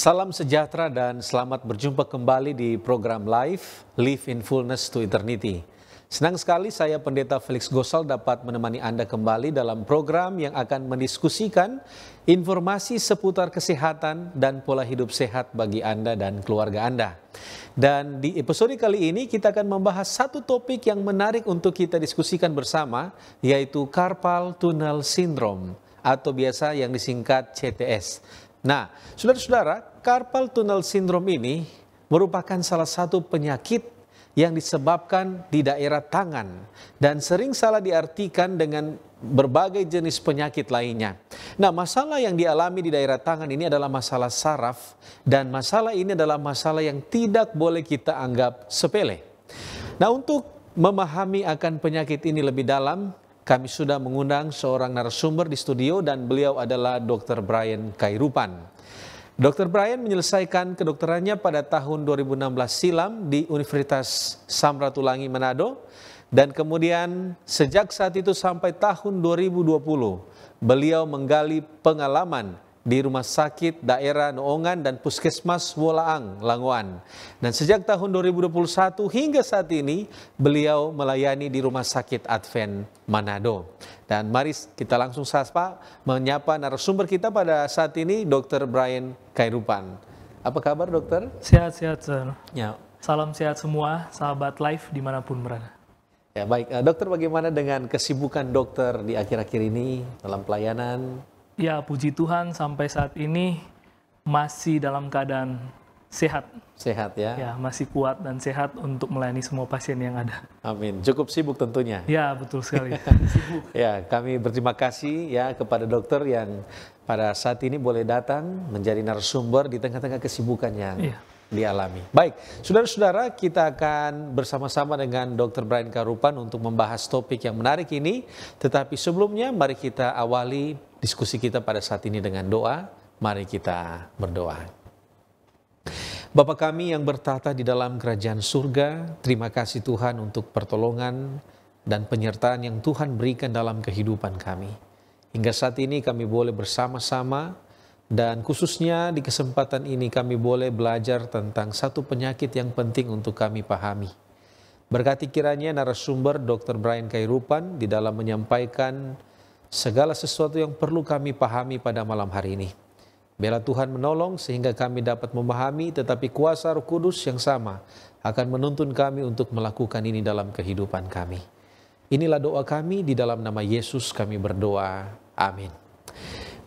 Salam sejahtera dan selamat berjumpa kembali di program live Live in Fullness to Eternity. Senang sekali saya Pendeta Felix Gosal dapat menemani Anda kembali dalam program yang akan mendiskusikan informasi seputar kesehatan dan pola hidup sehat bagi Anda dan keluarga Anda. Dan di episode kali ini kita akan membahas satu topik yang menarik untuk kita diskusikan bersama yaitu carpal tunnel syndrome atau biasa yang disingkat CTS. Nah, saudara-saudara, carpal tunnel syndrome ini merupakan salah satu penyakit yang disebabkan di daerah tangan dan sering salah diartikan dengan berbagai jenis penyakit lainnya. Nah, masalah yang dialami di daerah tangan ini adalah masalah saraf dan masalah ini adalah masalah yang tidak boleh kita anggap sepele. Nah, untuk memahami akan penyakit ini lebih dalam, kami sudah mengundang seorang narasumber di studio dan beliau adalah Dr. Brian Kairupan. Dr. Brian menyelesaikan kedokterannya pada tahun 2016 silam di Universitas Samratulangi Manado dan kemudian sejak saat itu sampai tahun 2020 beliau menggali pengalaman di Rumah Sakit Daerah Noongan dan Puskesmas Wolaang, Langoan. Dan sejak tahun 2021 hingga saat ini, beliau melayani di Rumah Sakit Advent Manado. Dan mari kita langsung sapa menyapa narasumber kita pada saat ini, Dr. Brian Kairupan. Apa kabar dokter? Sehat-sehat, sir. Ya. Salam sehat semua, sahabat live dimanapun berada. Ya baik, eh, dokter bagaimana dengan kesibukan dokter di akhir-akhir ini dalam pelayanan? Ya, puji Tuhan sampai saat ini masih dalam keadaan sehat. Sehat ya. Ya, masih kuat dan sehat untuk melayani semua pasien yang ada. Amin. Cukup sibuk tentunya. Ya, betul sekali. sibuk. Ya, kami berterima kasih ya kepada dokter yang pada saat ini boleh datang menjadi narasumber di tengah-tengah kesibukannya. Iya dialami. Baik, saudara-saudara, kita akan bersama-sama dengan Dr. Brian Karupan untuk membahas topik yang menarik ini. Tetapi sebelumnya, mari kita awali diskusi kita pada saat ini dengan doa. Mari kita berdoa. Bapa kami yang bertata di dalam kerajaan surga, terima kasih Tuhan untuk pertolongan dan penyertaan yang Tuhan berikan dalam kehidupan kami. Hingga saat ini kami boleh bersama-sama dan khususnya di kesempatan ini kami boleh belajar tentang satu penyakit yang penting untuk kami pahami. Berkati kiranya narasumber Dr. Brian Kairupan di dalam menyampaikan segala sesuatu yang perlu kami pahami pada malam hari ini. Biarlah Tuhan menolong sehingga kami dapat memahami tetapi kuasa roh kudus yang sama akan menuntun kami untuk melakukan ini dalam kehidupan kami. Inilah doa kami di dalam nama Yesus kami berdoa. Amin.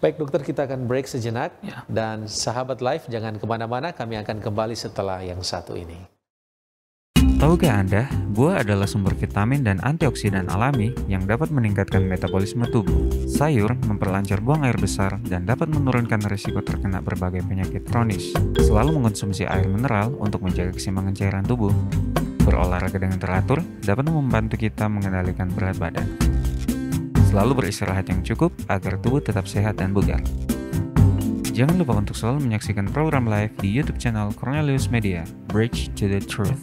Baik dokter, kita akan break sejenak. Ya. Dan sahabat live, jangan kemana-mana, kami akan kembali setelah yang satu ini. Tahukah Anda, buah adalah sumber vitamin dan antioksidan alami yang dapat meningkatkan metabolisme tubuh. Sayur memperlancar buang air besar dan dapat menurunkan risiko terkena berbagai penyakit kronis. Selalu mengonsumsi air mineral untuk menjaga keseimbangan cairan tubuh. Berolahraga dengan teratur dapat membantu kita mengendalikan berat badan. Selalu beristirahat yang cukup agar tubuh tetap sehat dan bugar. Jangan lupa untuk selalu menyaksikan program live di YouTube channel Cornelius Media, Bridge to the Truth.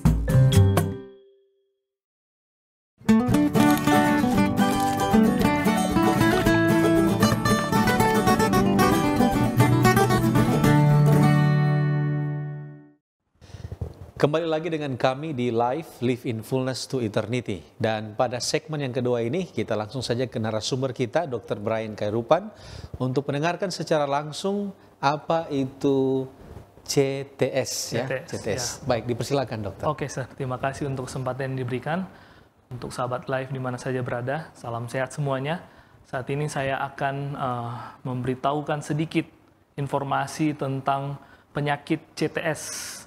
Kembali lagi dengan kami di live Live in Fullness to Eternity. Dan pada segmen yang kedua ini kita langsung saja ke narasumber kita Dr. Brian Kairupan untuk mendengarkan secara langsung apa itu CTS ya. CTS. Ya. Baik, dipersilakan dokter. Oke, sir. Terima kasih untuk kesempatan yang diberikan untuk sahabat live di mana saja berada. Salam sehat semuanya. Saat ini saya akan uh, memberitahukan sedikit informasi tentang penyakit CTS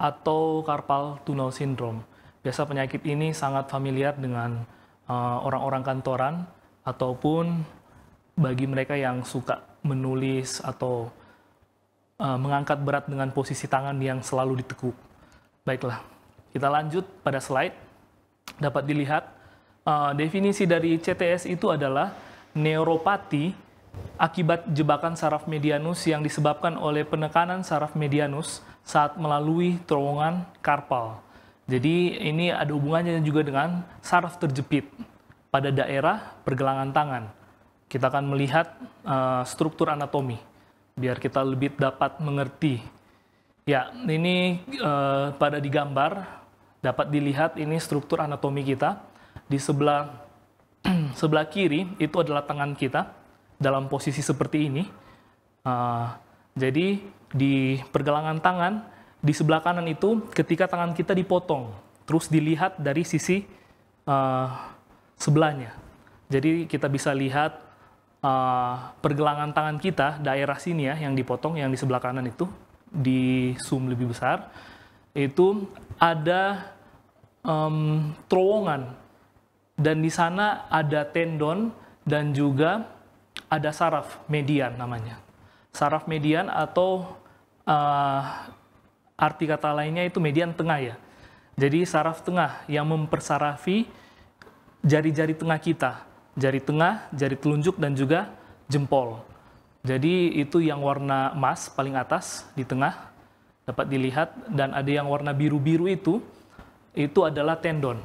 atau carpal tunnel syndrome. Biasa penyakit ini sangat familiar dengan eh, orang-orang uh, kantoran ataupun bagi mereka yang suka menulis atau uh, mengangkat berat dengan posisi tangan yang selalu ditekuk. Baiklah, kita lanjut pada slide. Dapat dilihat uh, definisi dari CTS itu adalah neuropati akibat jebakan saraf medianus yang disebabkan oleh penekanan saraf medianus saat melalui terowongan karpal. Jadi ini ada hubungannya juga dengan saraf terjepit pada daerah pergelangan tangan. Kita akan melihat uh, struktur anatomi biar kita lebih dapat mengerti. Ya, ini uh, pada digambar dapat dilihat ini struktur anatomi kita. Di sebelah sebelah kiri itu adalah tangan kita dalam posisi seperti ini. Uh, jadi di pergelangan tangan di sebelah kanan itu ketika tangan kita dipotong, terus dilihat dari sisi uh, sebelahnya. Jadi kita bisa lihat uh, pergelangan tangan kita daerah sini ya yang dipotong yang di sebelah kanan itu di zoom lebih besar itu ada um, terowongan dan di sana ada tendon dan juga ada saraf median namanya. Saraf median atau uh, arti kata lainnya itu median tengah ya. Jadi saraf tengah yang mempersarafi jari-jari tengah kita, jari tengah, jari telunjuk dan juga jempol. Jadi itu yang warna emas paling atas di tengah dapat dilihat dan ada yang warna biru-biru itu itu adalah tendon.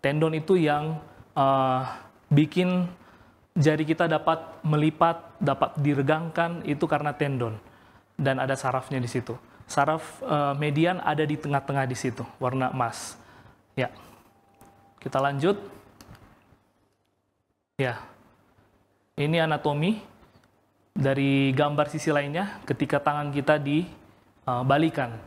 Tendon itu yang uh, bikin jari kita dapat melipat, dapat diregangkan itu karena tendon dan ada sarafnya di situ. Saraf uh, median ada di tengah-tengah di situ, warna emas. Ya. Kita lanjut. Ya. Ini anatomi dari gambar sisi lainnya ketika tangan kita dibalikan. Eh,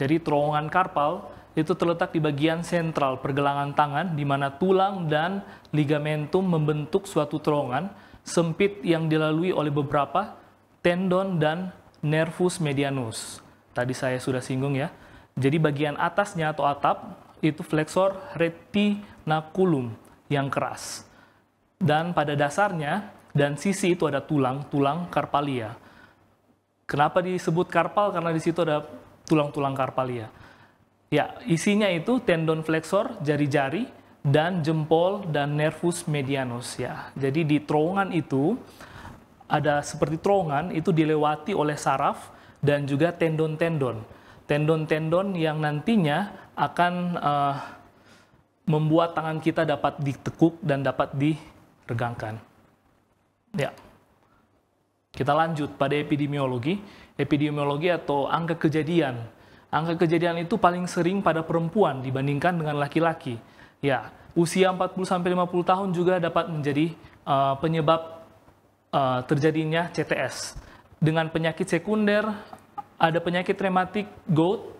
Jadi terowongan karpal itu terletak di bagian sentral pergelangan tangan di mana tulang dan ligamentum membentuk suatu terowongan sempit yang dilalui oleh beberapa tendon dan nervus medianus. Tadi saya sudah singgung ya. Jadi bagian atasnya atau atap itu flexor retinaculum yang keras. Dan pada dasarnya dan sisi itu ada tulang-tulang karpalia. Kenapa disebut karpal? Karena di situ ada tulang-tulang karpalia. Ya, isinya itu tendon flexor jari-jari, dan jempol dan nervus medianus ya. Jadi di terowongan itu ada seperti terowongan itu dilewati oleh saraf dan juga tendon-tendon. Tendon-tendon yang nantinya akan uh, membuat tangan kita dapat ditekuk dan dapat diregangkan. Ya. Kita lanjut pada epidemiologi. Epidemiologi atau angka kejadian Angka kejadian itu paling sering pada perempuan dibandingkan dengan laki-laki. Ya, usia 40 50 tahun juga dapat menjadi uh, penyebab uh, terjadinya CTS. Dengan penyakit sekunder ada penyakit rematik gout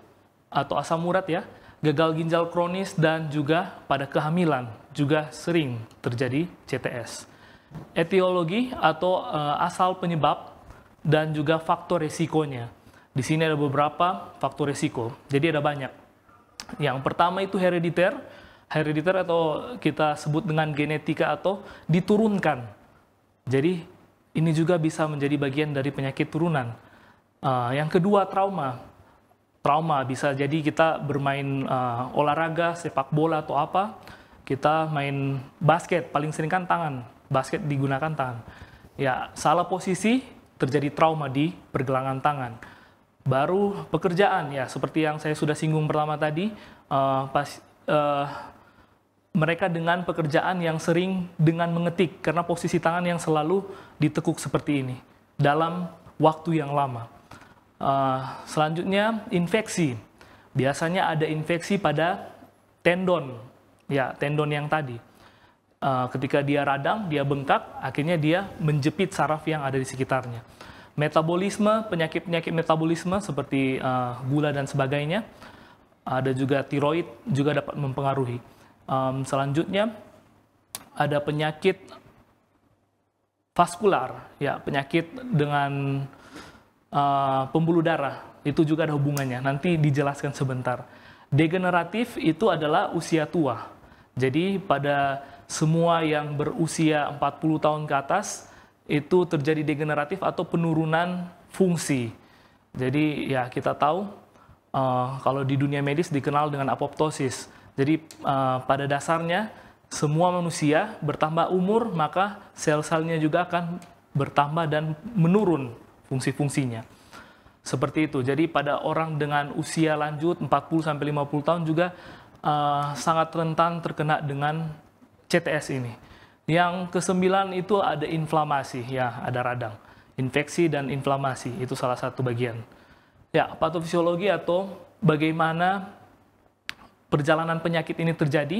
atau asam urat ya, gagal ginjal kronis dan juga pada kehamilan juga sering terjadi CTS. Etiologi atau uh, asal penyebab dan juga faktor resikonya. Di sini ada beberapa faktor risiko. Jadi ada banyak. Yang pertama itu herediter. Herediter atau kita sebut dengan genetika atau diturunkan. Jadi ini juga bisa menjadi bagian dari penyakit turunan. Uh, yang kedua trauma. Trauma bisa jadi kita bermain uh, olahraga, sepak bola atau apa. Kita main basket, paling sering kan tangan. Basket digunakan tangan. Ya, salah posisi terjadi trauma di pergelangan tangan Baru pekerjaan ya, seperti yang saya sudah singgung pertama tadi, uh, pas uh, mereka dengan pekerjaan yang sering dengan mengetik karena posisi tangan yang selalu ditekuk seperti ini dalam waktu yang lama. Uh, selanjutnya infeksi, biasanya ada infeksi pada tendon, ya tendon yang tadi. Uh, ketika dia radang, dia bengkak, akhirnya dia menjepit saraf yang ada di sekitarnya metabolisme, penyakit-penyakit metabolisme seperti uh, gula dan sebagainya. Ada juga tiroid juga dapat mempengaruhi. Um, selanjutnya ada penyakit vaskular, ya penyakit dengan uh, pembuluh darah itu juga ada hubungannya. Nanti dijelaskan sebentar. Degeneratif itu adalah usia tua. Jadi pada semua yang berusia 40 tahun ke atas itu terjadi degeneratif atau penurunan fungsi. Jadi ya kita tahu uh, kalau di dunia medis dikenal dengan apoptosis. Jadi uh, pada dasarnya semua manusia bertambah umur maka sel-selnya juga akan bertambah dan menurun fungsi-fungsinya. Seperti itu. Jadi pada orang dengan usia lanjut 40 sampai 50 tahun juga uh, sangat rentan terkena dengan CTS ini. Yang kesembilan itu ada inflamasi, ya ada radang. Infeksi dan inflamasi, itu salah satu bagian. Ya, patofisiologi atau bagaimana perjalanan penyakit ini terjadi,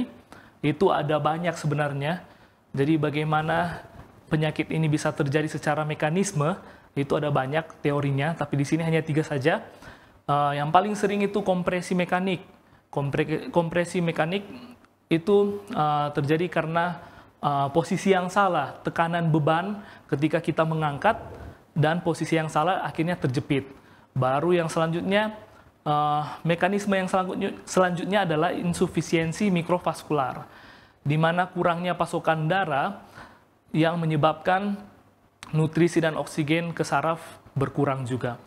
itu ada banyak sebenarnya. Jadi bagaimana penyakit ini bisa terjadi secara mekanisme, itu ada banyak teorinya, tapi di sini hanya tiga saja. Eh, yang paling sering itu kompresi mekanik. kompresi mekanik itu eh, terjadi karena uh, posisi yang salah, tekanan beban ketika kita mengangkat dan posisi yang salah akhirnya terjepit. Baru yang selanjutnya uh, mekanisme yang selanjutnya, selanjutnya adalah insufisiensi mikrovaskular, di mana kurangnya pasokan darah yang menyebabkan nutrisi dan oksigen ke saraf berkurang juga.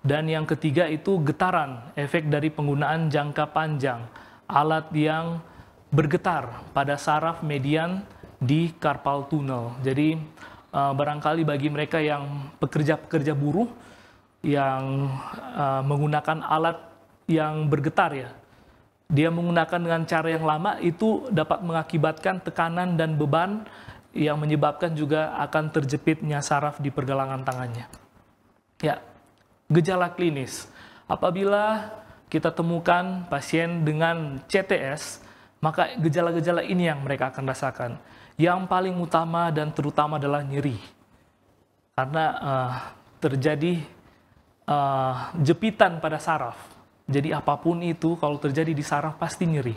Dan yang ketiga itu getaran, efek dari penggunaan jangka panjang, alat yang bergetar pada saraf median di carpal tunnel. Jadi uh, barangkali bagi mereka yang pekerja-pekerja buruh yang uh, menggunakan alat yang bergetar ya, dia menggunakan dengan cara yang lama itu dapat mengakibatkan tekanan dan beban yang menyebabkan juga akan terjepitnya saraf di pergelangan tangannya. Ya, gejala klinis. Apabila kita temukan pasien dengan CTS, maka gejala-gejala ini yang mereka akan rasakan. Yang paling utama dan terutama adalah nyeri. Karena uh, terjadi uh, jepitan pada saraf. Jadi apapun itu kalau terjadi di saraf pasti nyeri.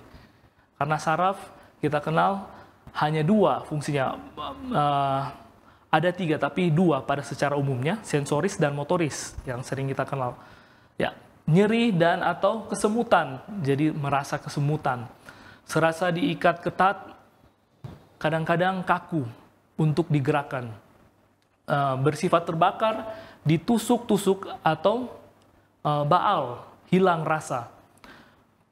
Karena saraf kita kenal hanya dua fungsinya. Uh, ada tiga, tapi dua pada secara umumnya, sensoris dan motoris yang sering kita kenal. Ya, nyeri dan atau kesemutan, jadi merasa kesemutan. Serasa diikat ketat kadang-kadang kaku untuk digerakkan, eh, bersifat terbakar, ditusuk-tusuk atau eh, baal, hilang rasa,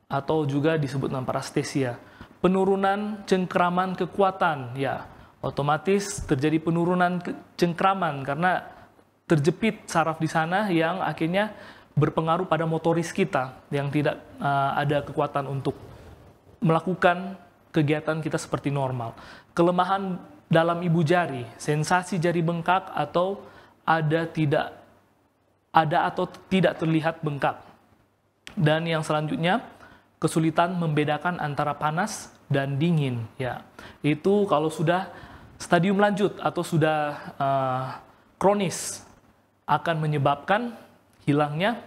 atau juga disebut dengan parastesia. Penurunan cengkraman kekuatan, ya otomatis terjadi penurunan cengkraman karena terjepit saraf di sana yang akhirnya berpengaruh pada motoris kita yang tidak uh, ada kekuatan untuk melakukan kegiatan kita seperti normal. Kelemahan dalam ibu jari, sensasi jari bengkak atau ada tidak ada atau tidak terlihat bengkak. Dan yang selanjutnya, kesulitan membedakan antara panas dan dingin, ya. Itu kalau sudah stadium lanjut atau sudah uh, kronis akan menyebabkan hilangnya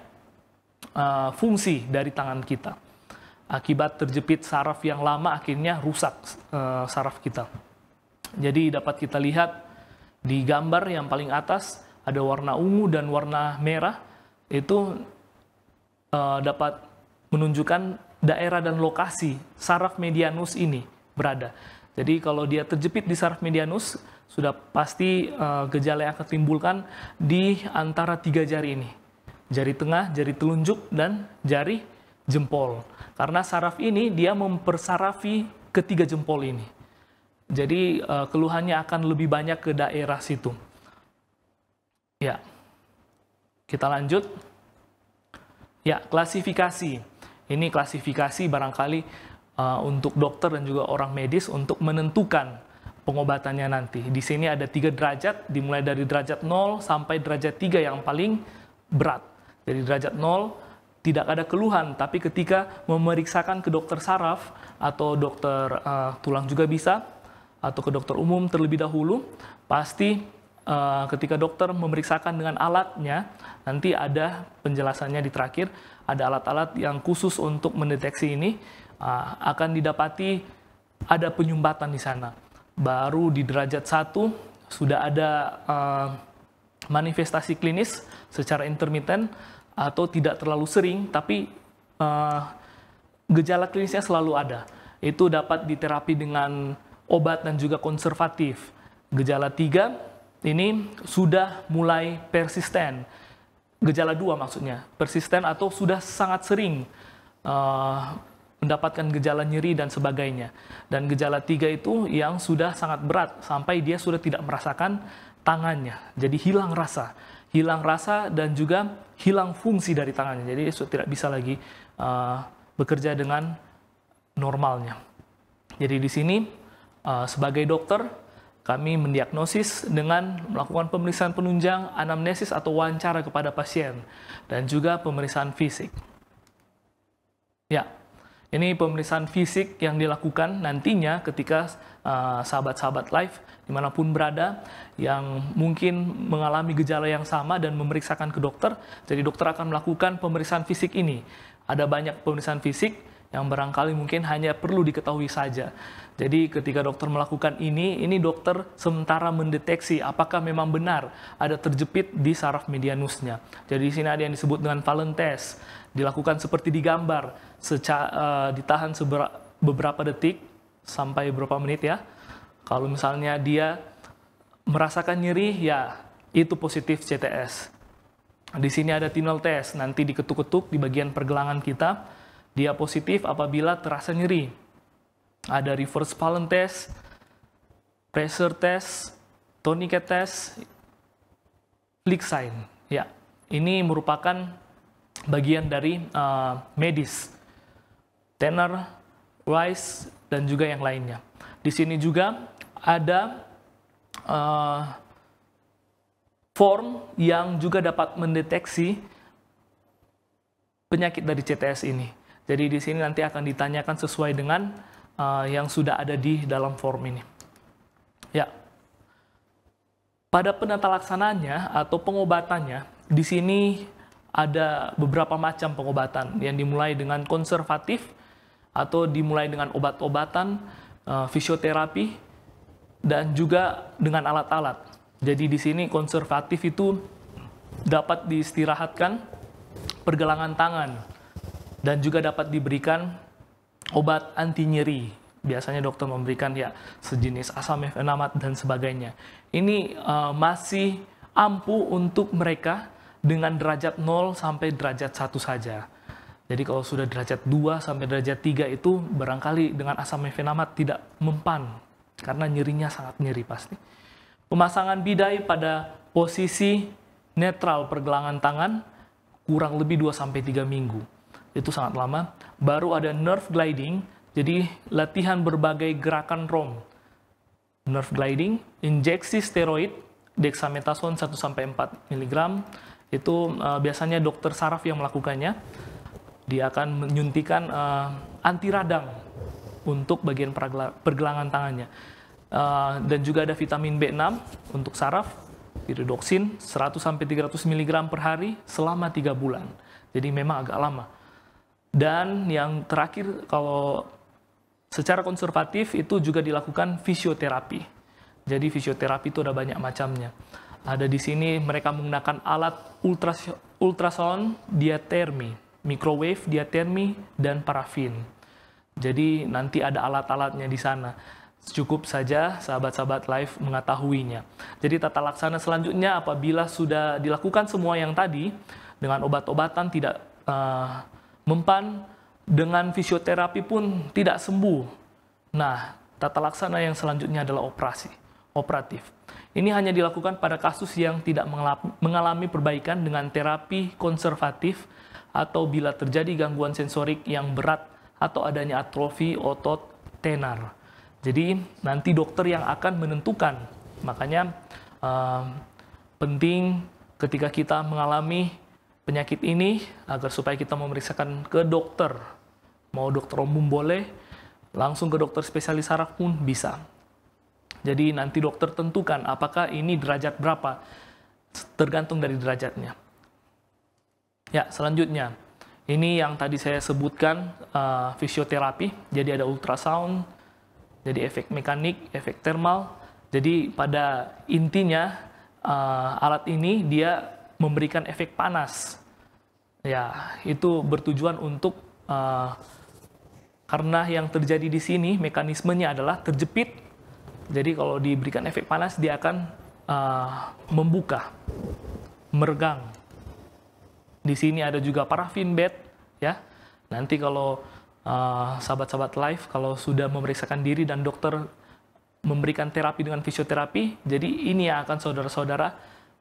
uh, fungsi dari tangan kita akibat terjepit saraf yang lama akhirnya rusak e, saraf kita. Jadi dapat kita lihat di gambar yang paling atas ada warna ungu dan warna merah itu e, dapat menunjukkan daerah dan lokasi saraf medianus ini berada. Jadi kalau dia terjepit di saraf medianus sudah pasti e, gejala yang akan timbulkan di antara tiga jari ini. Jari tengah, jari telunjuk dan jari jempol. Karena saraf ini dia mempersarafi ketiga jempol ini. Jadi uh, keluhannya akan lebih banyak ke daerah situ. Ya. Kita lanjut. Ya, klasifikasi. Ini klasifikasi barangkali uh, untuk dokter dan juga orang medis untuk menentukan pengobatannya nanti. Di sini ada tiga derajat, dimulai dari derajat 0 sampai derajat 3 yang paling berat. Dari derajat 0 tidak ada keluhan, tapi ketika memeriksakan ke dokter saraf atau dokter uh, tulang juga bisa, atau ke dokter umum terlebih dahulu, pasti uh, ketika dokter memeriksakan dengan alatnya, nanti ada penjelasannya di terakhir, ada alat-alat yang khusus untuk mendeteksi ini, uh, akan didapati ada penyumbatan di sana. Baru di derajat 1 sudah ada uh, manifestasi klinis secara intermiten, atau tidak terlalu sering, tapi uh, gejala klinisnya selalu ada. Itu dapat diterapi dengan obat dan juga konservatif. Gejala tiga ini sudah mulai persisten. Gejala dua maksudnya, persisten atau sudah sangat sering uh, mendapatkan gejala nyeri dan sebagainya. Dan gejala tiga itu yang sudah sangat berat sampai dia sudah tidak merasakan tangannya, jadi hilang rasa hilang rasa dan juga hilang fungsi dari tangannya. Jadi sudah tidak bisa lagi uh, bekerja dengan normalnya. Jadi di sini uh, sebagai dokter kami mendiagnosis dengan melakukan pemeriksaan penunjang, anamnesis atau wawancara kepada pasien dan juga pemeriksaan fisik. Ya, ini pemeriksaan fisik yang dilakukan nantinya ketika uh, sahabat-sahabat uh, sahabat -sahabat live dimanapun berada yang mungkin mengalami gejala yang sama dan memeriksakan ke dokter. Jadi dokter akan melakukan pemeriksaan fisik ini. Ada banyak pemeriksaan fisik yang barangkali mungkin hanya perlu diketahui saja. Jadi ketika dokter melakukan ini, ini dokter sementara mendeteksi apakah memang benar ada terjepit di saraf medianusnya. Jadi di sini ada yang disebut dengan valentes, dilakukan seperti digambar, gambar, uh, eh, ditahan beberapa detik sampai beberapa menit ya kalau misalnya dia merasakan nyeri, ya itu positif CTS. Di sini ada tinol test, nanti diketuk-ketuk di bagian pergelangan kita, dia positif apabila terasa nyeri. Ada reverse palm test, pressure test, tourniquet test, flick sign. Ya, ini merupakan bagian dari uh, medis, tenor, rise, dan juga yang lainnya. Di sini juga ada uh, form yang juga dapat mendeteksi penyakit dari CTS ini. Jadi di sini nanti akan ditanyakan sesuai dengan uh, yang sudah ada di dalam form ini. Ya. Pada penata laksananya atau pengobatannya, di sini ada beberapa macam pengobatan yang dimulai dengan konservatif atau dimulai dengan obat-obatan Eh, fisioterapi, dan juga dengan alat-alat. Jadi di sini konservatif itu dapat diistirahatkan pergelangan tangan dan juga dapat diberikan obat anti nyeri. Biasanya dokter memberikan ya sejenis asam efenamat dan sebagainya. Ini uh, masih ampuh untuk mereka dengan derajat 0 sampai derajat 1 saja. Jadi kalau sudah derajat 2 sampai derajat 3 itu barangkali dengan asam mefenamat tidak mempan karena nyerinya sangat nyeri pasti. Pemasangan bidai pada posisi netral pergelangan tangan kurang lebih 2 sampai 3 minggu. Itu sangat lama. Baru ada nerve gliding, jadi latihan berbagai gerakan ROM. Nerve gliding, injeksi steroid dexamethasone 1 sampai 4 mg itu uh, biasanya dokter saraf yang melakukannya dia akan menyuntikan uh, anti radang untuk bagian pergelangan tangannya. Uh, dan juga ada vitamin B6 untuk saraf, iridoksin 100 sampai 300 mg per hari selama 3 bulan. Jadi memang agak lama. Dan yang terakhir kalau secara konservatif itu juga dilakukan fisioterapi. Jadi fisioterapi itu ada banyak macamnya. Ada di sini mereka menggunakan alat ultrason ultrasound diatermi microwave, diatermi, dan parafin. Jadi nanti ada alat-alatnya di sana. Cukup saja sahabat-sahabat live mengetahuinya. Jadi tata laksana selanjutnya apabila sudah dilakukan semua yang tadi dengan obat-obatan tidak uh, mempan, dengan fisioterapi pun tidak sembuh. Nah, tata laksana yang selanjutnya adalah operasi, operatif. Ini hanya dilakukan pada kasus yang tidak mengalami perbaikan dengan terapi konservatif atau bila terjadi gangguan sensorik yang berat atau adanya atrofi otot tenar. Jadi nanti dokter yang akan menentukan. Makanya eh, penting ketika kita mengalami penyakit ini agar supaya kita memeriksakan ke dokter. Mau dokter umum boleh, langsung ke dokter spesialis saraf pun bisa. Jadi nanti dokter tentukan apakah ini derajat berapa, tergantung dari derajatnya. Ya, selanjutnya. Ini yang tadi saya sebutkan, uh, fisioterapi. Jadi ada ultrasound, jadi efek mekanik, efek thermal. Jadi pada intinya, uh, alat ini dia memberikan efek panas. Ya, itu bertujuan untuk uh, karena yang terjadi di sini mekanismenya adalah terjepit. Jadi kalau diberikan efek panas dia akan uh, membuka, meregang. Di sini ada juga parafin bed ya. Nanti kalau sahabat eh, sahabat-sahabat live kalau sudah memeriksakan diri dan dokter memberikan terapi dengan fisioterapi, jadi ini yang akan saudara-saudara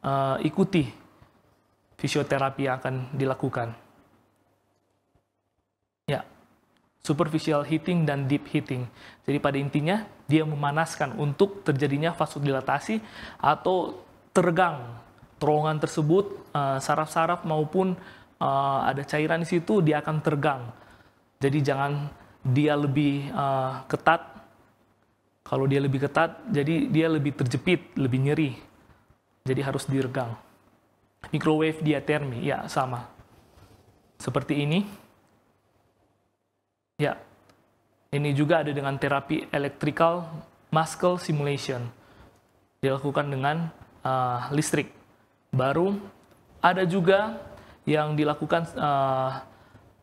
uh, ikuti fisioterapi yang akan dilakukan. Ya, superficial heating dan deep heating. Jadi pada intinya dia memanaskan untuk terjadinya vasodilatasi atau tergang terowongan tersebut, eh, saraf-saraf maupun eh, ada cairan di situ, dia akan tergang. Jadi jangan dia lebih eh, ketat. Kalau dia lebih ketat, jadi dia lebih terjepit, lebih nyeri. Jadi harus diregang. Microwave diatermi, ya sama. Seperti ini. Ya, ini juga ada dengan terapi electrical muscle simulation. Dilakukan dengan uh, listrik baru. Ada juga yang dilakukan uh,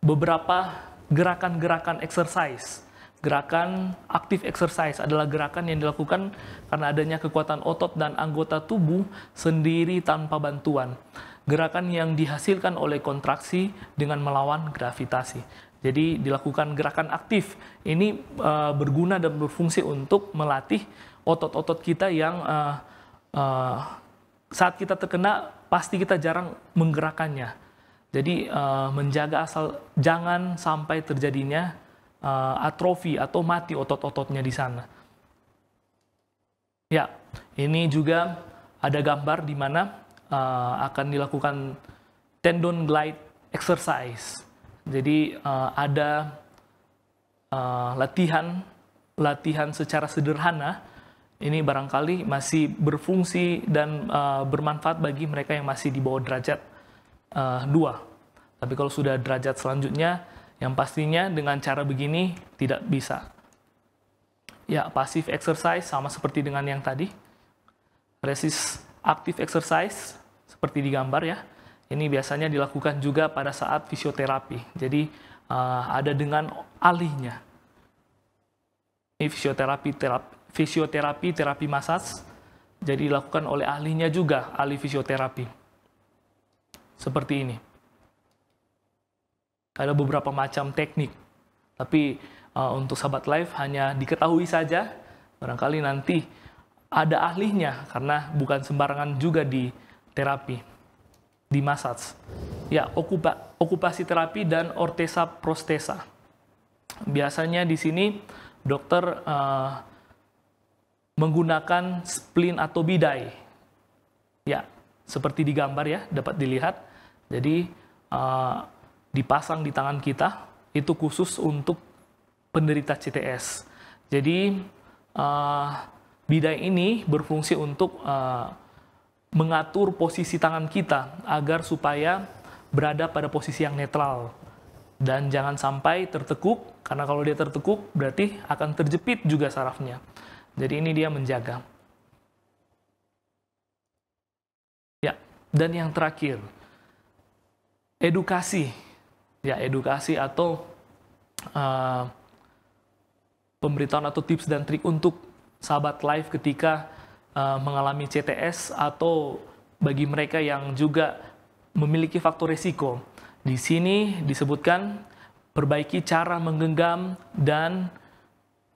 beberapa gerakan-gerakan exercise. Gerakan aktif exercise adalah gerakan yang dilakukan karena adanya kekuatan otot dan anggota tubuh sendiri tanpa bantuan. Gerakan yang dihasilkan oleh kontraksi dengan melawan gravitasi. Jadi dilakukan gerakan aktif. Ini uh, berguna dan berfungsi untuk melatih otot-otot kita yang uh, uh, saat kita terkena pasti kita jarang menggerakannya. Jadi uh, menjaga asal jangan sampai terjadinya uh, atrofi atau mati otot-ototnya di sana. Ya, ini juga ada gambar di mana uh, akan dilakukan tendon glide exercise. Jadi uh, ada uh, latihan latihan secara sederhana ini barangkali masih berfungsi dan uh, bermanfaat bagi mereka yang masih di bawah derajat uh, eh, 2. Tapi kalau sudah derajat selanjutnya, yang pastinya dengan cara begini tidak bisa. Ya, pasif exercise sama seperti dengan yang tadi. Resist active exercise seperti di gambar ya. Ini biasanya dilakukan juga pada saat fisioterapi. Jadi uh, ada dengan alihnya. Ini fisioterapi terapi fisioterapi, terapi masas, jadi dilakukan oleh ahlinya juga, ahli fisioterapi. Seperti ini. Ada beberapa macam teknik, tapi uh, untuk sahabat live hanya diketahui saja, barangkali nanti ada ahlinya, karena bukan sembarangan juga di terapi, di masas. Ya, okupa, okupasi terapi dan ortesa prostesa. Biasanya di sini dokter uh, menggunakan spleen atau bidai. Ya, seperti di gambar ya, dapat dilihat. Jadi uh, dipasang di tangan kita itu khusus untuk penderita CTS. Jadi uh, bidai ini berfungsi untuk uh, mengatur posisi tangan kita agar supaya berada pada posisi yang netral dan jangan sampai tertekuk karena kalau dia tertekuk berarti akan terjepit juga sarafnya. Jadi ini dia menjaga. Ya, dan yang terakhir, edukasi. Ya, edukasi atau uh, pemberitaan atau tips dan trik untuk sahabat live ketika uh, mengalami CTS atau bagi mereka yang juga memiliki faktor resiko. Di sini disebutkan perbaiki cara menggenggam dan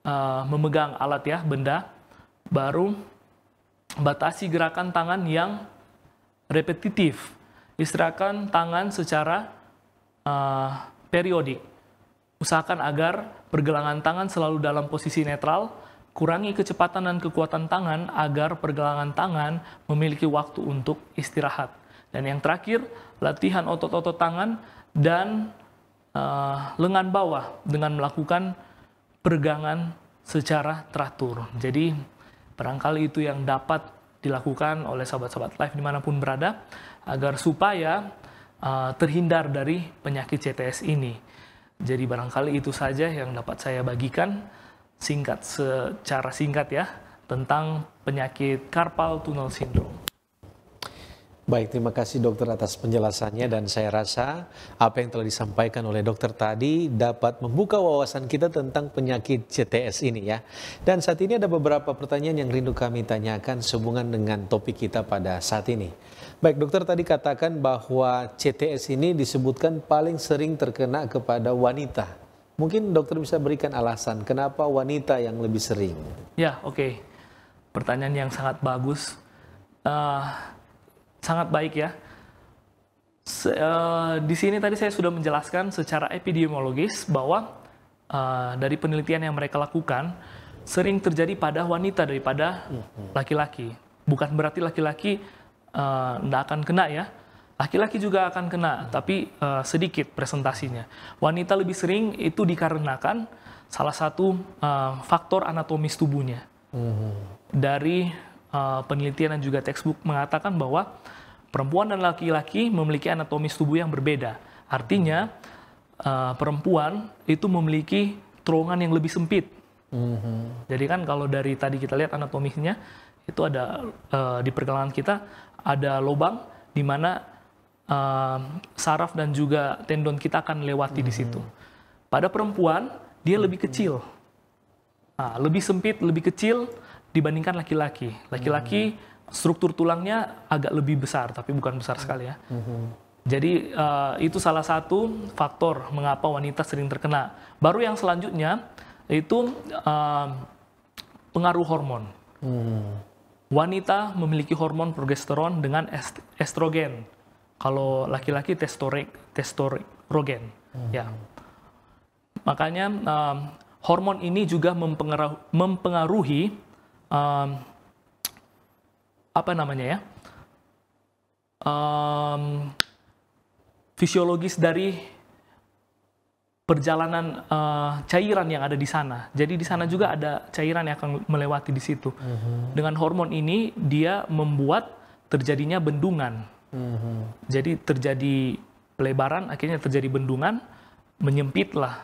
Eh, memegang alat ya, benda, baru batasi gerakan tangan yang repetitif. Istirahatkan tangan secara uh, periodik. Usahakan agar pergelangan tangan selalu dalam posisi netral. Kurangi kecepatan dan kekuatan tangan agar pergelangan tangan memiliki waktu untuk istirahat. Dan yang terakhir, latihan otot-otot tangan dan uh, lengan bawah dengan melakukan peregangan secara teratur. Jadi barangkali itu yang dapat dilakukan oleh sahabat-sahabat live dimanapun berada agar supaya uh, terhindar dari penyakit CTS ini. Jadi barangkali itu saja yang dapat saya bagikan singkat secara singkat ya tentang penyakit carpal tunnel syndrome. Baik, terima kasih dokter atas penjelasannya dan saya rasa apa yang telah disampaikan oleh dokter tadi dapat membuka wawasan kita tentang penyakit CTS ini ya. Dan saat ini ada beberapa pertanyaan yang rindu kami tanyakan sehubungan dengan topik kita pada saat ini. Baik, dokter tadi katakan bahwa CTS ini disebutkan paling sering terkena kepada wanita. Mungkin dokter bisa berikan alasan kenapa wanita yang lebih sering? Ya, oke. Okay. Pertanyaan yang sangat bagus. Uh, sangat baik ya. Se, uh, di sini tadi saya sudah menjelaskan secara epidemiologis bahwa uh, dari penelitian yang mereka lakukan sering terjadi pada wanita daripada mhm. laki-laki. Bukan berarti laki-laki tidak eh, uh, akan kena ya. Laki-laki juga akan kena, mhm. tapi uh, sedikit presentasinya. Wanita lebih sering itu dikarenakan salah satu uh, faktor anatomis tubuhnya. Mhm. Dari Eh, penelitian dan juga textbook mengatakan bahwa perempuan dan laki-laki memiliki anatomi tubuh yang berbeda. Artinya uh, perempuan itu memiliki terowongan yang lebih sempit. Mm -hmm. Jadi kan kalau dari tadi kita lihat anatomisnya itu ada uh, di pergelangan kita ada lubang di mana uh, saraf dan juga tendon kita akan lewati mm -hmm. di situ. Mhm. Pada perempuan dia lebih kecil, nah, lebih sempit, lebih kecil dibandingkan laki-laki. Laki-laki hmm. struktur tulangnya agak lebih besar, tapi bukan besar sekali ya. Hmm. Jadi uh, itu salah satu faktor mengapa wanita sering terkena. Baru yang selanjutnya itu uh, pengaruh hormon. Hmm. Wanita memiliki hormon progesteron dengan est estrogen. Kalau laki-laki testorek, testosteron. Hmm. Ya. Makanya uh, hormon ini juga mempengaruhi um, apa namanya ya um, fisiologis dari perjalanan uh, cairan yang ada di sana. Jadi di sana juga ada cairan yang akan melewati di situ. Mm -hmm. Dengan hormon ini dia membuat terjadinya bendungan. Mm -hmm. Jadi terjadi pelebaran, akhirnya terjadi bendungan, menyempitlah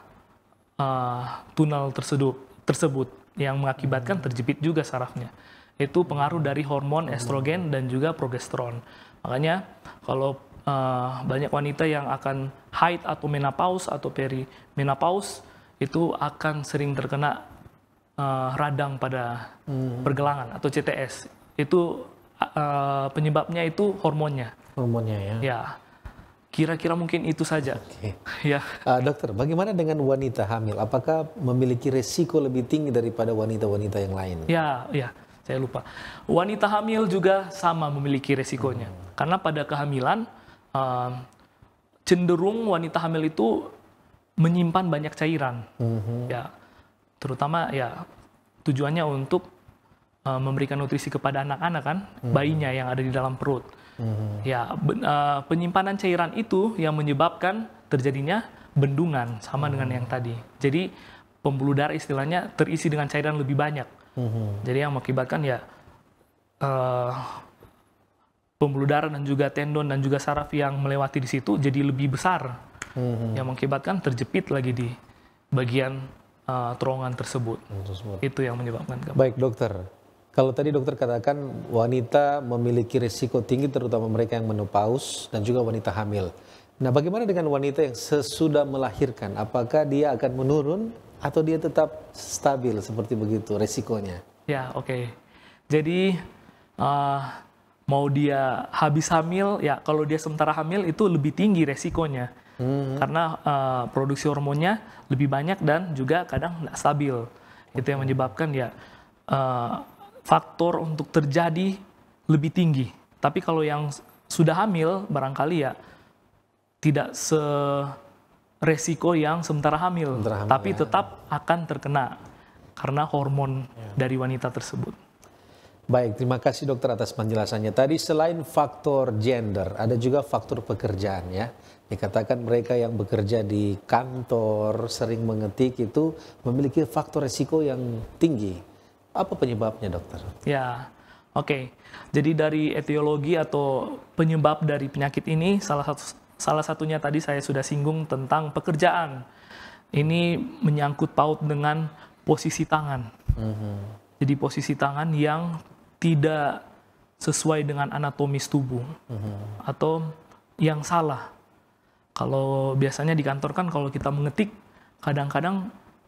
uh, tunnel tersebut. tersebut yang mengakibatkan terjepit juga sarafnya. Itu pengaruh dari hormon estrogen dan juga progesteron. Makanya kalau uh, banyak wanita yang akan haid atau menopause atau peri menopause itu akan sering terkena uh, radang pada hmm. pergelangan atau CTS. Itu uh, penyebabnya itu hormonnya. Hormonnya ya. Ya. Kira-kira mungkin itu saja. Okay. ya. Uh, dokter, bagaimana dengan wanita hamil? Apakah memiliki resiko lebih tinggi daripada wanita-wanita yang lain? Ya, ya. Saya lupa. Wanita hamil juga sama memiliki resikonya. Hmm. Karena pada kehamilan uh, cenderung wanita hamil itu menyimpan banyak cairan. Hmm. Ya. Terutama ya tujuannya untuk uh, memberikan nutrisi kepada anak-anak kan, hmm. bayinya yang ada di dalam perut. Hmm. Ya, ben, uh, penyimpanan cairan itu yang menyebabkan terjadinya bendungan sama hmm. dengan yang tadi. Jadi pembuluh darah istilahnya terisi dengan cairan lebih banyak. Hmm. Jadi yang mengakibatkan ya uh, pembuluh darah dan juga tendon dan juga saraf yang melewati di situ jadi lebih besar. Hmm. Yang mengakibatkan terjepit lagi di bagian uh, terowongan tersebut. Hmm, tersebut. Itu yang menyebabkan. Baik, dokter. Kalau tadi dokter katakan wanita memiliki risiko tinggi terutama mereka yang menopaus dan juga wanita hamil. Nah, bagaimana dengan wanita yang sesudah melahirkan? Apakah dia akan menurun atau dia tetap stabil seperti begitu resikonya? Ya, oke. Okay. Jadi uh, mau dia habis hamil, ya kalau dia sementara hamil itu lebih tinggi resikonya. Hmm. Karena uh, produksi hormonnya lebih banyak dan juga kadang tidak stabil. Okay. Itu yang menyebabkan ya uh, faktor untuk terjadi lebih tinggi. Tapi kalau yang sudah hamil barangkali ya tidak se resiko yang sementara hamil, sementara hamil tapi ya. tetap akan terkena karena hormon ya. dari wanita tersebut. Baik, terima kasih dokter atas penjelasannya. Tadi selain faktor gender, ada juga faktor pekerjaan ya. Dikatakan mereka yang bekerja di kantor sering mengetik itu memiliki faktor resiko yang tinggi apa penyebabnya dokter? Ya, oke. Okay. Jadi dari etiologi atau penyebab dari penyakit ini salah satu salah satunya tadi saya sudah singgung tentang pekerjaan. Ini menyangkut paut dengan posisi tangan. Mm -hmm. Jadi posisi tangan yang tidak sesuai dengan anatomis tubuh mm -hmm. atau yang salah. Kalau biasanya di kantor kan kalau kita mengetik kadang-kadang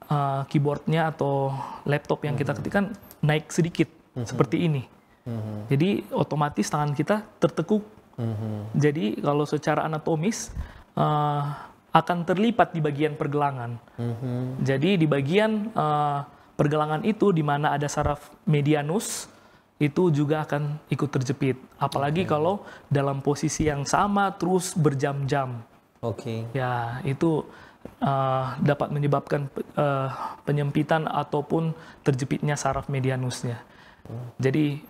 uh, keyboardnya atau laptop yang mm -hmm. kita ketikkan naik sedikit mm -hmm. seperti ini. Mm -hmm. Jadi otomatis tangan kita tertekuk. Mm -hmm. Jadi kalau secara anatomis uh, akan terlipat di bagian pergelangan. Mm -hmm. Jadi di bagian uh, pergelangan itu di mana ada saraf medianus itu juga akan ikut terjepit. Apalagi okay. kalau dalam posisi yang sama terus berjam-jam. Oke. Okay. Ya, itu uh, dapat menyebabkan uh, penyempitan ataupun terjepitnya saraf medianusnya. Hmm. Jadi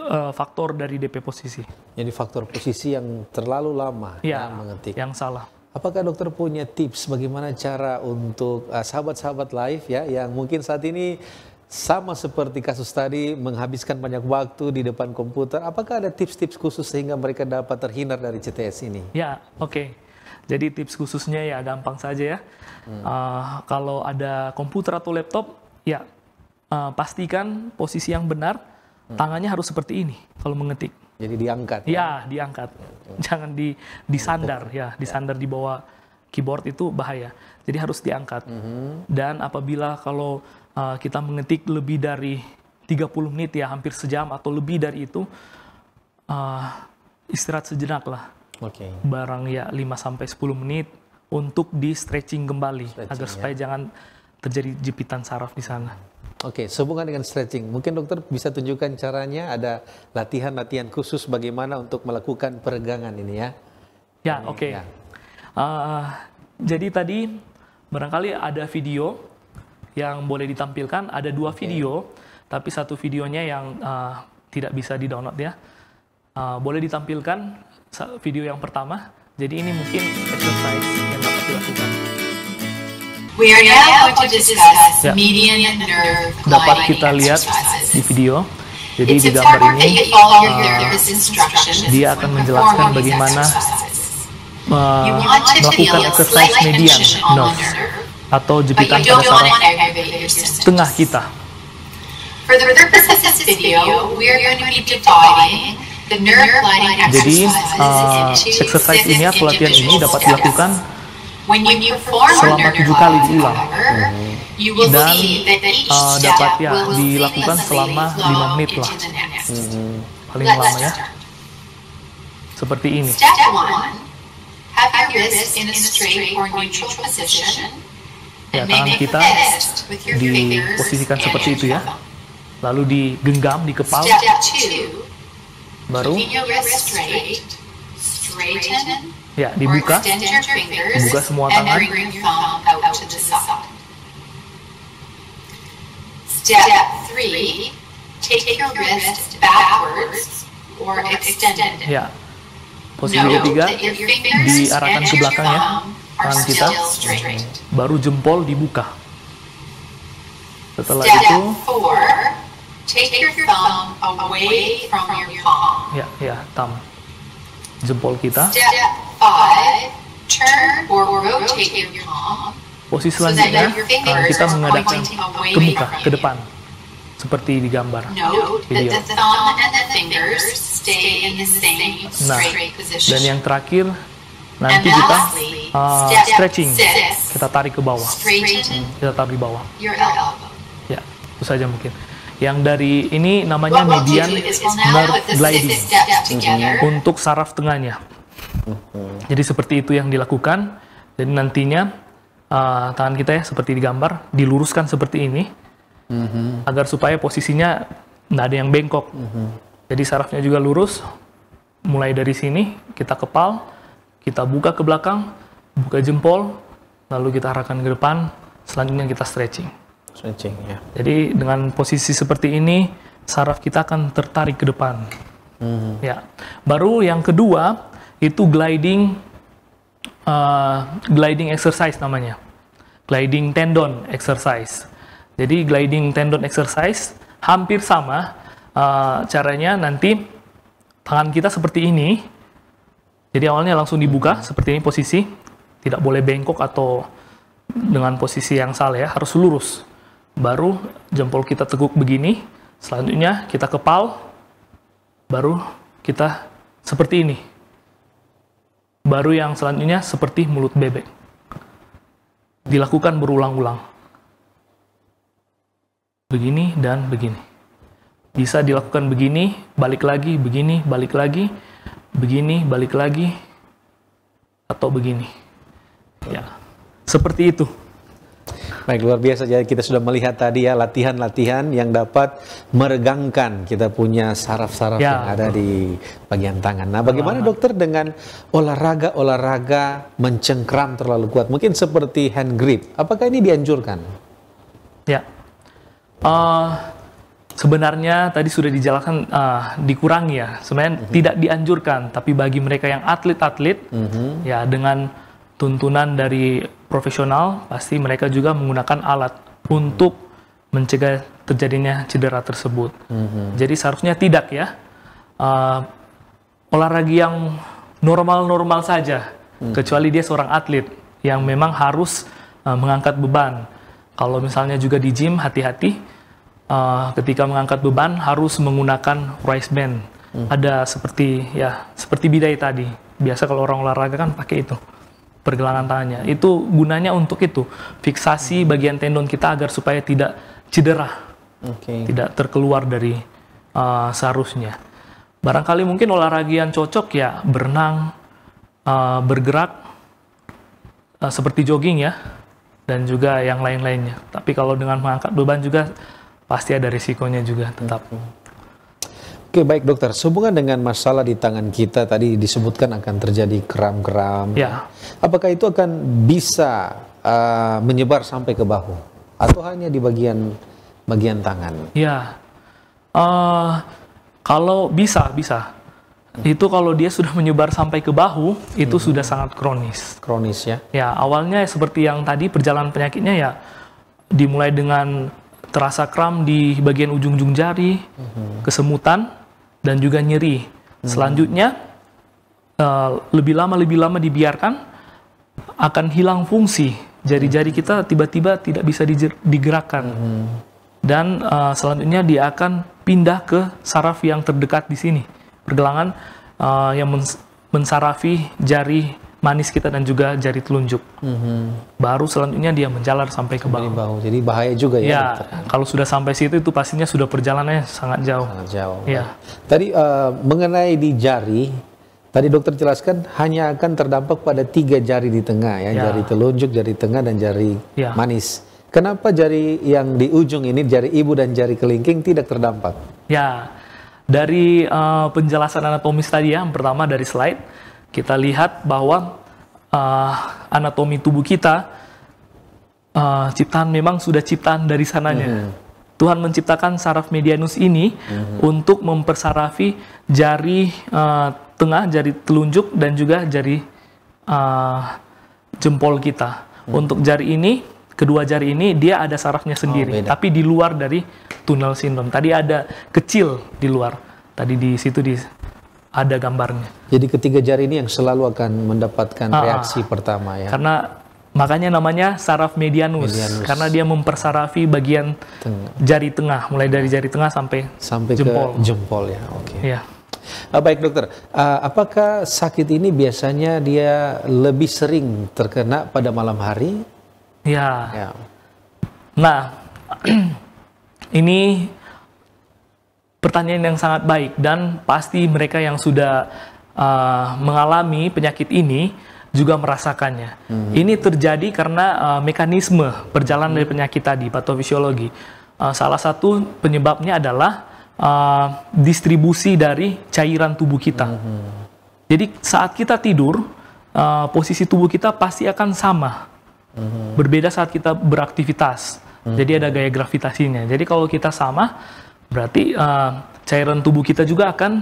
uh, faktor dari DP posisi. Jadi faktor posisi yang terlalu lama ya, ya mengetik. Yang salah. Apakah dokter punya tips bagaimana cara untuk sahabat-sahabat uh, live ya yang mungkin saat ini sama seperti kasus tadi menghabiskan banyak waktu di depan komputer. Apakah ada tips-tips khusus sehingga mereka dapat terhindar dari CTS ini? Ya, oke. Okay. Jadi tips khususnya ya gampang saja ya. Hmm. Uh, kalau ada komputer atau laptop, ya uh, pastikan posisi yang benar, hmm. tangannya harus seperti ini kalau mengetik. Jadi diangkat. Ya, ya diangkat. Hmm. Jangan di disandar ya, disandar di bawah keyboard itu bahaya. Jadi harus diangkat. -hmm. Dan apabila kalau uh, kita mengetik lebih dari 30 menit ya, hampir sejam atau lebih dari itu, uh, istirahat sejenak lah okay. barang ya 5 sampai 10 menit untuk di stretching kembali stretching, agar ya. supaya ya. jangan terjadi jepitan saraf di sana. Oke, okay, sehubungan dengan stretching, mungkin dokter bisa tunjukkan caranya ada latihan-latihan khusus bagaimana untuk melakukan peregangan ini ya? Ya, oke. Okay. Ya. Uh, jadi tadi barangkali ada video yang boleh ditampilkan, ada dua okay. video, tapi satu videonya yang uh, tidak bisa di download ya. Uh, boleh ditampilkan video yang pertama. Jadi ini mungkin exercise yang dapat dilakukan. We are now going to discuss ya. median nerve Dapat kita lihat di video. Jadi di gambar ini, uh, dia akan menjelaskan bagaimana uh, melakukan exercise median nerve atau jepitan pada saraf tengah kita. For the purpose of this video, we are going to be dividing jadi, uh, exercise ini atau ya, latihan ini dapat dilakukan selama tujuh kali diulang. Hmm. Dan uh, dapat ya dilakukan selama lima menit lah. Mm-hmm. Paling lama ya. Seperti ini. Ya, tangan kita diposisikan seperti itu ya. Lalu digenggam di kepala baru ya dibuka dibuka semua tangan Step three, take your wrist backwards or Ya. Posisi ketiga, diarahkan ke belakang ya, tangan kita, baru jempol dibuka. Setelah itu, Take your thumb away from your palm. Ya, ya, thumb. Jempol kita. Step five, turn or rotate your palm. Posisi selanjutnya, uh, kita menghadapkan ke muka, ke depan. Seperti di gambar video. Nah, dan yang terakhir, nanti kita uh, stretching kita tarik ke bawah hmm, kita tarik di bawah ya itu saja mungkin yang dari ini namanya median gliding untuk saraf tengahnya. Jadi seperti itu yang dilakukan. Jadi nantinya uh, tangan kita ya seperti digambar diluruskan seperti ini mm-hmm. agar supaya posisinya nggak ada yang bengkok. Mm-hmm. Jadi sarafnya juga lurus. Mulai dari sini kita kepal, kita buka ke belakang, buka jempol, lalu kita arahkan ke depan. Selanjutnya kita stretching. Stretching ya. Jadi dengan posisi seperti ini saraf kita akan tertarik ke depan. Hmm. Ya. Baru yang kedua itu gliding uh, gliding exercise namanya. Gliding tendon exercise. Jadi gliding tendon exercise hampir sama uh, caranya nanti tangan kita seperti ini. Jadi awalnya langsung dibuka hmm. seperti ini posisi, tidak boleh bengkok atau dengan posisi yang salah ya, harus lurus baru jempol kita teguk begini, selanjutnya kita kepal, baru kita seperti ini. Baru yang selanjutnya seperti mulut bebek. Dilakukan berulang-ulang. Begini dan begini. Bisa dilakukan begini, balik lagi, begini, balik lagi, begini, balik lagi, atau begini. Ya, seperti itu. Baik, luar biasa. Jadi kita sudah melihat tadi ya latihan-latihan yang dapat meregangkan kita punya saraf-saraf ya. yang ada di bagian tangan. Nah, bagaimana dokter dengan olahraga-olahraga mencengkram terlalu kuat? Mungkin seperti hand grip. Apakah ini dianjurkan? Ya. Uh, sebenarnya tadi sudah dijelaskan uh, dikurangi ya. Sebenarnya uh mhm. -huh. tidak dianjurkan, tapi bagi mereka yang atlet-atlet uh mhm. -huh. ya dengan tuntunan dari profesional, pasti mereka juga menggunakan alat untuk mencegah terjadinya cedera tersebut. hmm Jadi seharusnya tidak ya. Uh, olahraga yang normal-normal saja, mm. kecuali dia seorang atlet yang memang harus uh, mengangkat beban. Kalau misalnya juga di gym, hati-hati uh, ketika mengangkat beban harus menggunakan rice band. Mm. Ada seperti ya seperti bidai tadi. Biasa kalau orang olahraga kan pakai itu pergelangan tangannya. Itu gunanya untuk itu, fiksasi bagian tendon kita agar supaya tidak cedera, okay. tidak terkeluar dari uh, seharusnya. Barangkali mungkin olahraga yang cocok ya berenang, uh, bergerak uh, seperti jogging ya, dan juga yang lain-lainnya. Tapi kalau dengan mengangkat beban juga pasti ada risikonya juga tetap. Hmm. Oke baik dokter, sehubungan dengan masalah di tangan kita tadi disebutkan akan terjadi kram-kram. Ya. Apakah itu akan bisa uh, menyebar sampai ke bahu atau hanya di bagian bagian tangan? Ya, uh, kalau bisa bisa. Itu kalau dia sudah menyebar sampai ke bahu itu hmm. sudah sangat kronis. Kronis ya? Ya awalnya seperti yang tadi perjalanan penyakitnya ya dimulai dengan terasa kram di bagian ujung-ujung jari, hmm. kesemutan dan juga nyeri. Hmm. Selanjutnya uh, lebih lama lebih lama dibiarkan akan hilang fungsi. Jari-jari hmm. kita tiba-tiba tidak bisa digerakkan. Hmm. Dan uh, selanjutnya dia akan pindah ke saraf yang terdekat di sini. Pergelangan uh, yang mensarafi jari manis kita dan juga jari telunjuk. Mm-hmm. Baru selanjutnya dia menjalar sampai ke bawah. Jadi, Jadi bahaya juga ya. Ya, kan? kalau sudah sampai situ itu pastinya sudah perjalanannya sangat jauh. Sangat jauh. Ya. ya. Tadi uh, mengenai di jari, tadi dokter jelaskan hanya akan terdampak pada tiga jari di tengah ya, ya. jari telunjuk, jari tengah dan jari ya. manis. Kenapa jari yang di ujung ini, jari ibu dan jari kelingking tidak terdampak? Ya, dari uh, penjelasan anatomis tadi ya, yang pertama dari slide, kita lihat bahwa uh, anatomi tubuh kita uh, ciptaan memang sudah ciptaan dari sananya. Mm -hmm. Tuhan menciptakan saraf medianus ini mm -hmm. untuk mempersarafi jari uh, tengah, jari telunjuk dan juga jari uh, jempol kita. Mm -hmm. Untuk jari ini, kedua jari ini dia ada sarafnya sendiri, oh, tapi di luar dari tunnel sindrom. Tadi ada kecil di luar. Tadi di situ di ada gambarnya. Jadi ketiga jari ini yang selalu akan mendapatkan ah, ah, reaksi pertama ya. Karena makanya namanya saraf medianus, medianus. karena dia mempersarafi bagian tengah. jari tengah, mulai dari jari tengah sampai sampai jempol. ke jempol ya. Oke. Okay. Ya. Uh, ah, baik dokter, uh, apakah sakit ini biasanya dia lebih sering terkena pada malam hari? Ya. ya. Nah, ini Pertanyaan yang sangat baik dan pasti mereka yang sudah uh, mengalami penyakit ini juga merasakannya. Hmm. Ini terjadi karena uh, mekanisme berjalan hmm. dari penyakit tadi, patofisiologi. Uh, salah satu penyebabnya adalah uh, distribusi dari cairan tubuh kita. Hmm. Jadi saat kita tidur, uh, posisi tubuh kita pasti akan sama. Hmm. Berbeda saat kita beraktivitas. Hmm. Jadi ada gaya gravitasinya. Jadi kalau kita sama, berarti uh, cairan tubuh kita juga akan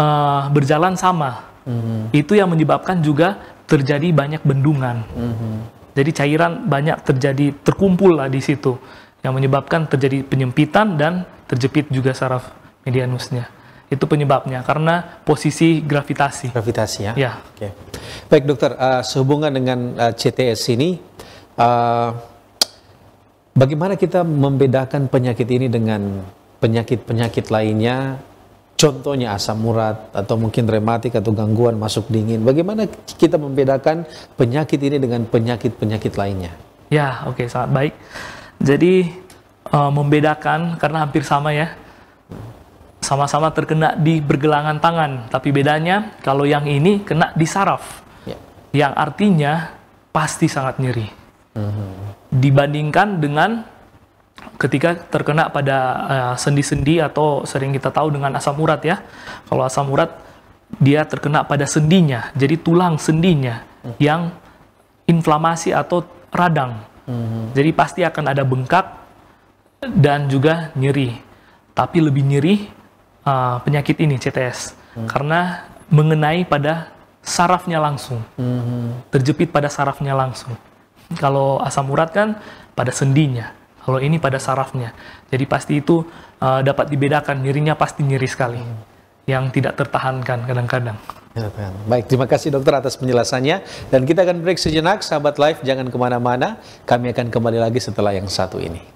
uh, berjalan sama. Mm-hmm. Itu yang menyebabkan juga terjadi banyak bendungan. Mm-hmm. Jadi cairan banyak terjadi terkumpul lah di situ, yang menyebabkan terjadi penyempitan dan terjepit juga saraf medianusnya. Itu penyebabnya karena posisi gravitasi. Gravitasi ya. ya. Oke. Baik dokter, uh, sehubungan dengan uh, CTS ini. Uh, Bagaimana kita membedakan penyakit ini dengan penyakit-penyakit lainnya, contohnya asam urat atau mungkin rematik atau gangguan masuk dingin. Bagaimana kita membedakan penyakit ini dengan penyakit-penyakit lainnya? Ya, oke, okay, sangat baik. Jadi uh, membedakan karena hampir sama ya. Sama-sama terkena di bergelangan tangan, tapi bedanya kalau yang ini kena di saraf. Ya. Yang artinya pasti sangat nyeri. Mm -hmm. Dibandingkan dengan ketika terkena pada eh, sendi-sendi uh, atau sering kita tahu dengan asam urat ya. Kalau asam urat dia terkena pada sendinya, jadi tulang sendinya hmm. yang inflamasi atau radang. Hmm. Jadi pasti akan ada bengkak dan juga nyeri. Tapi lebih nyeri uh, penyakit ini CTS hmm. karena mengenai pada sarafnya langsung, hmm. terjepit pada sarafnya langsung. Kalau asam urat kan pada sendinya kalau ini pada sarafnya. Jadi pasti itu uh, dapat dibedakan, nyerinya pasti nyeri sekali. Hmm. Yang tidak tertahankan kadang-kadang. Ya, Baik, terima kasih dokter atas penjelasannya. Dan kita akan break sejenak, sahabat live jangan kemana-mana. Kami akan kembali lagi setelah yang satu ini.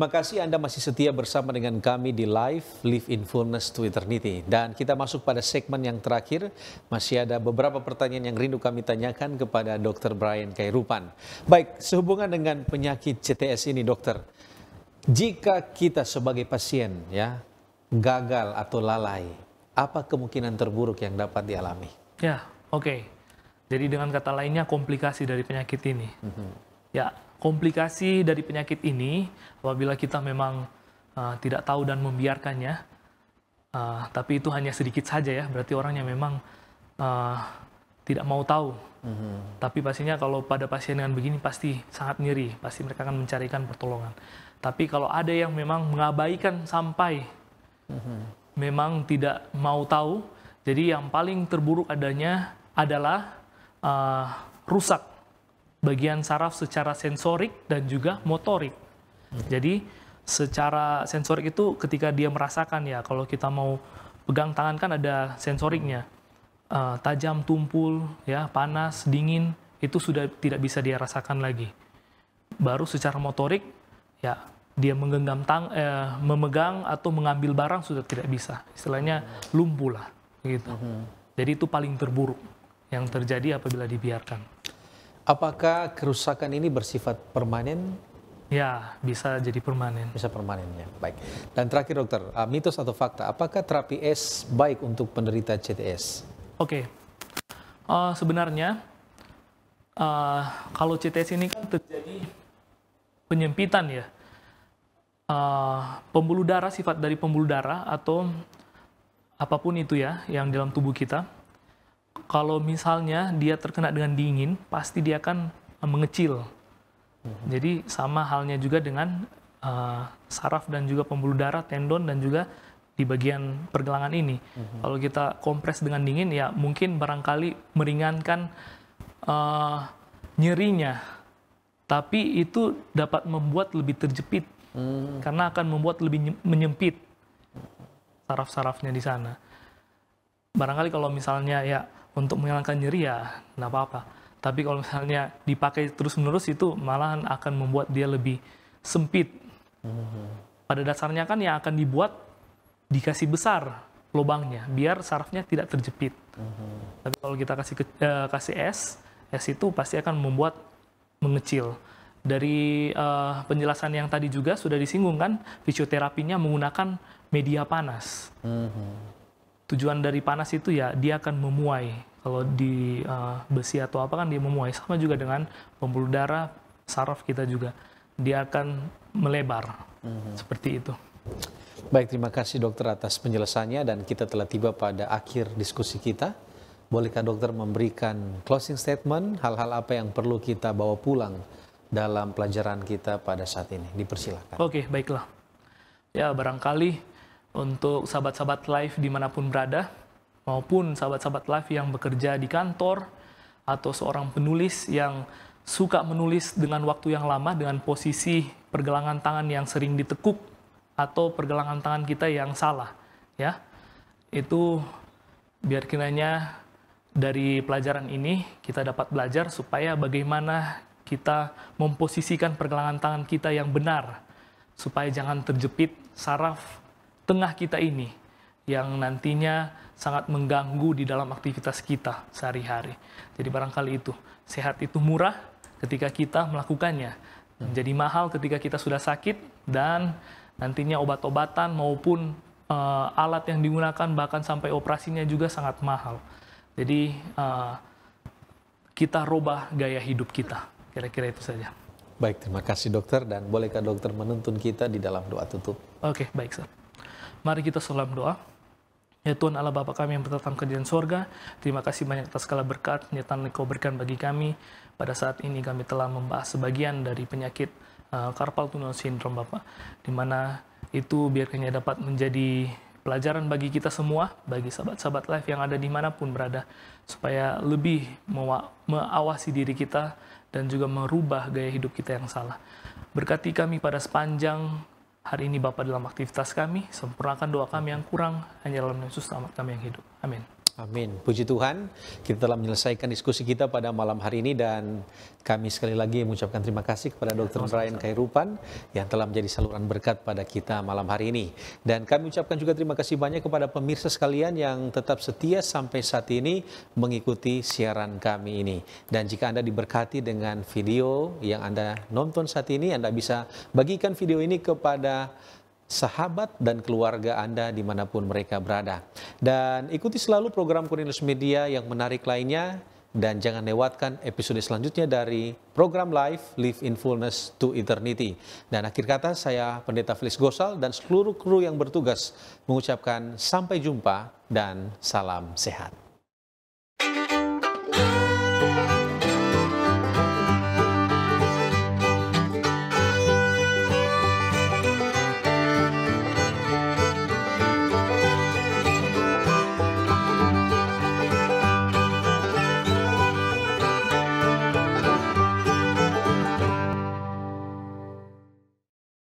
Terima kasih Anda masih setia bersama dengan kami di live Live in Fullness to Eternity. Dan kita masuk pada segmen yang terakhir. Masih ada beberapa pertanyaan yang rindu kami tanyakan kepada Dr. Brian Kairupan. Baik, sehubungan dengan penyakit CTS ini dokter. Jika kita sebagai pasien ya gagal atau lalai, apa kemungkinan terburuk yang dapat dialami? Ya, oke. Okay. Jadi dengan kata lainnya komplikasi dari penyakit ini. Mm -hmm. Ya, komplikasi dari penyakit ini apabila kita memang uh, tidak tahu dan membiarkannya, uh, tapi itu hanya sedikit saja ya. Berarti orangnya memang uh, tidak mau tahu. Mm-hmm. Tapi pastinya kalau pada pasien dengan begini pasti sangat nyeri, pasti mereka akan mencarikan pertolongan. Tapi kalau ada yang memang mengabaikan sampai mm-hmm. memang tidak mau tahu, jadi yang paling terburuk adanya adalah uh, rusak bagian saraf secara sensorik dan juga motorik. Jadi secara sensorik itu ketika dia merasakan ya kalau kita mau pegang tangan kan ada sensoriknya uh, tajam tumpul ya panas dingin itu sudah tidak bisa dia rasakan lagi baru secara motorik ya dia menggenggam tang eh, memegang atau mengambil barang sudah tidak bisa istilahnya lumpuh lah gitu mhm. jadi itu paling terburuk yang terjadi apabila dibiarkan Apakah kerusakan ini bersifat permanen? Ya, bisa jadi permanen. Bisa permanen ya, baik. Dan terakhir dokter, ah, mitos atau fakta, apakah terapi es baik untuk penderita CTS? Oke, okay. uh, sebenarnya uh, kalau CTS ini kan terjadi penyempitan ya. Uh, pembuluh darah, sifat dari pembuluh darah atau apapun itu ya yang dalam tubuh kita kalau misalnya dia terkena dengan dingin, pasti dia akan eh, mengecil. Mhm. Jadi sama halnya juga dengan uh, saraf dan juga pembuluh darah, tendon dan juga di bagian pergelangan ini. Hmm. Kalau kita kompres dengan dingin, ya mungkin barangkali meringankan uh, nyerinya, tapi itu dapat membuat lebih terjepit hmm. karena akan membuat lebih menyempit saraf-sarafnya di sana. Barangkali kalau misalnya ya untuk menghilangkan nyeri ya nggak apa-apa. Tapi kalau misalnya dipakai terus-menerus itu malahan akan membuat dia lebih sempit. Pada dasarnya kan yang akan dibuat dikasih besar lubangnya biar sarafnya tidak terjepit. Tapi kalau kita kasih ke, eh, kasih es, es itu pasti akan membuat mengecil. Dari uh, penjelasan yang tadi juga sudah disinggung kan, fisioterapinya menggunakan media panas tujuan dari panas itu ya dia akan memuai kalau di uh, besi atau apa kan dia memuai sama juga dengan pembuluh darah saraf kita juga dia akan melebar mm-hmm. seperti itu baik terima kasih dokter atas penjelasannya dan kita telah tiba pada akhir diskusi kita bolehkah dokter memberikan closing statement hal-hal apa yang perlu kita bawa pulang dalam pelajaran kita pada saat ini dipersilakan oke okay, baiklah ya barangkali untuk sahabat-sahabat live dimanapun berada, maupun sahabat-sahabat live yang bekerja di kantor, atau seorang penulis yang suka menulis dengan waktu yang lama, dengan posisi pergelangan tangan yang sering ditekuk, atau pergelangan tangan kita yang salah. ya Itu biar kiranya dari pelajaran ini kita dapat belajar supaya bagaimana kita memposisikan pergelangan tangan kita yang benar, supaya jangan terjepit saraf tengah kita ini yang nantinya sangat mengganggu di dalam aktivitas kita sehari-hari. Jadi barangkali itu, sehat itu murah ketika kita melakukannya. jadi mahal ketika kita sudah sakit dan nantinya obat-obatan maupun uh, alat yang digunakan bahkan sampai operasinya juga sangat mahal. Jadi uh, kita rubah gaya hidup kita. Kira-kira itu saja. Baik, terima kasih dokter dan bolehkah dokter menuntun kita di dalam doa tutup? Oke, okay, baik, Sir. Mari kita salam doa. Ya Tuhan Allah Bapa kami yang bertetangga di dalam sorga, terima kasih banyak atas segala berkat yang Engkau berikan bagi kami. Pada saat ini kami telah membahas sebagian dari penyakit uh, carpal tunnel syndrome Bapak, di mana itu biarkannya dapat menjadi pelajaran bagi kita semua, bagi sahabat-sahabat live yang ada di manapun berada, supaya lebih mengawasi diri kita dan juga merubah gaya hidup kita yang salah. Berkati kami pada sepanjang Hari ini Bapak dalam aktivitas kami, sempurnakan doa kami yang kurang, hanya dalam Yesus selamat kami yang hidup. Amin. Amin. Puji Tuhan, kita telah menyelesaikan diskusi kita pada malam hari ini dan kami sekali lagi mengucapkan terima kasih kepada ya, Dr. Brian Kairupan yang telah menjadi saluran berkat pada kita malam hari ini. Dan kami ucapkan juga terima kasih banyak kepada pemirsa sekalian yang tetap setia sampai saat ini mengikuti siaran kami ini. Dan jika Anda diberkati dengan video yang Anda nonton saat ini, Anda bisa bagikan video ini kepada sahabat dan keluarga Anda dimanapun mereka berada. Dan ikuti selalu program Kurnilus Media yang menarik lainnya dan jangan lewatkan episode selanjutnya dari program live Live in Fullness to Eternity. Dan akhir kata saya Pendeta Felix Gosal dan seluruh kru yang bertugas mengucapkan sampai jumpa dan salam sehat.